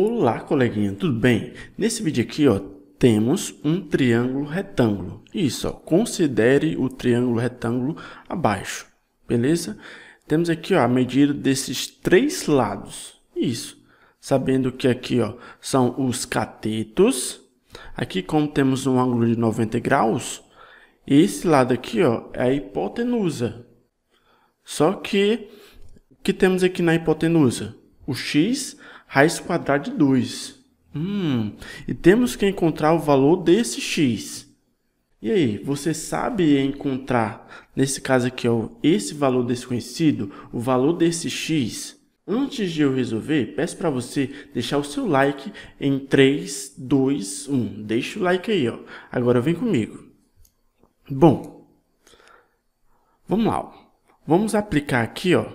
Olá, coleguinha, tudo bem? Nesse vídeo aqui, ó, temos um triângulo retângulo. Isso, ó, considere o triângulo retângulo abaixo, beleza? Temos aqui, ó, a medida desses três lados. Isso, sabendo que aqui, ó, são os catetos. Aqui, como temos um ângulo de 90 graus, esse lado aqui, ó, é a hipotenusa. Só que, o que temos aqui na hipotenusa? O x raiz quadrada de 2. Hum, e temos que encontrar o valor desse x. E aí, você sabe encontrar, nesse caso aqui, esse valor desconhecido, o valor desse x? Antes de eu resolver, peço para você deixar o seu like em 3, 2, 1. Deixa o like aí, ó. Agora vem comigo. Bom, vamos lá. Vamos aplicar aqui, ó,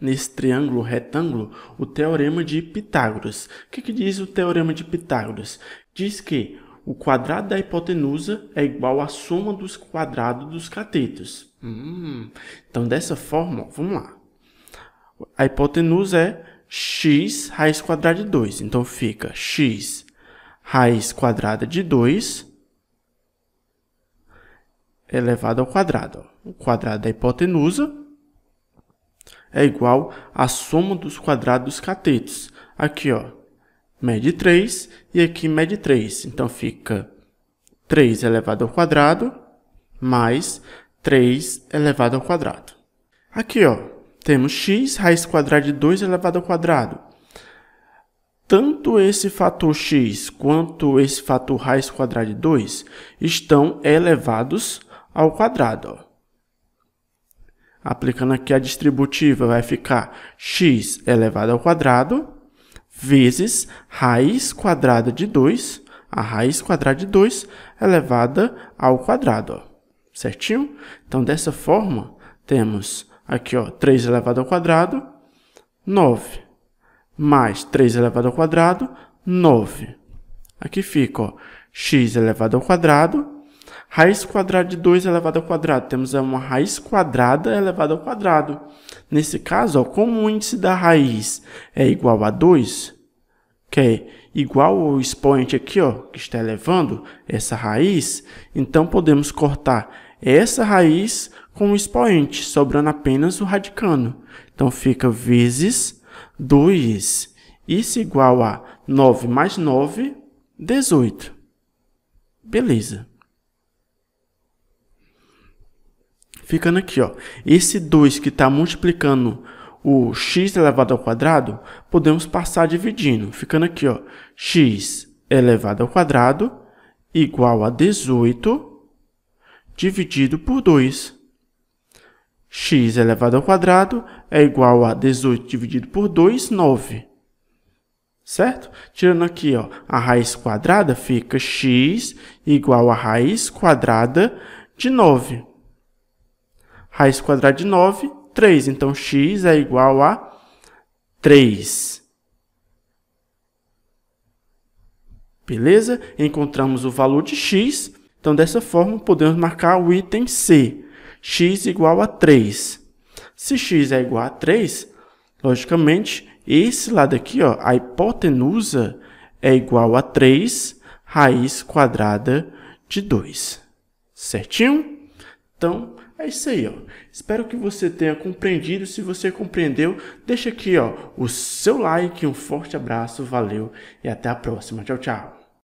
nesse triângulo retângulo o teorema de Pitágoras. O que, que, diz o teorema de Pitágoras? Diz que o quadrado da hipotenusa é igual à soma dos quadrados dos catetos. Hum, então, dessa forma, vamos lá. A hipotenusa é x raiz quadrada de 2. Então, fica x raiz quadrada de 2 elevado ao quadrado. O quadrado da hipotenusa é igual à soma dos quadrados catetos. Aqui, ó, mede 3 e aqui mede 3. Então, fica 3 elevado ao quadrado mais 3 elevado ao quadrado. Aqui, ó, temos x raiz quadrada de 2 elevado ao quadrado. Tanto esse fator x quanto esse fator raiz quadrada de 2 estão elevados ao quadrado. Ó. Aplicando aqui a distributiva, vai ficar x elevado ao quadrado vezes raiz quadrada de 2, a raiz quadrada de 2 elevada ao quadrado, ó. certinho? Então, dessa forma, temos aqui ó, 3 elevado ao quadrado, 9, mais 3 elevado ao quadrado, 9. Aqui fica ó, x elevado ao quadrado Raiz quadrada de 2 elevado ao quadrado. Temos uma raiz quadrada elevada ao quadrado. Nesse caso, ó, como o índice da raiz é igual a 2, que é igual ao expoente aqui, ó, que está elevando essa raiz, então podemos cortar essa raiz com o expoente, sobrando apenas o radicano. Então fica vezes 2. Isso é igual a 9 mais 9, 18. Beleza. ficando aqui, ó. Esse 2 que está multiplicando o x elevado ao quadrado, podemos passar dividindo, ficando aqui, ó, x elevado ao quadrado igual a 18 dividido por 2. x elevado ao quadrado é igual a 18 dividido por 2, 9. Certo? Tirando aqui ó, a raiz quadrada, fica x igual a raiz quadrada de 9. Raiz quadrada de 9, 3. Então, x é igual a 3. Beleza? Encontramos o valor de x. Então, dessa forma, podemos marcar o item C. x igual a 3. Se x é igual a 3, logicamente, esse lado aqui, ó, a hipotenusa, é igual a 3 raiz quadrada de 2. Certinho? Então, é isso aí, ó. Espero que você tenha compreendido. Se você compreendeu, deixa aqui, ó, o seu like, um forte abraço, valeu e até a próxima. Tchau, tchau.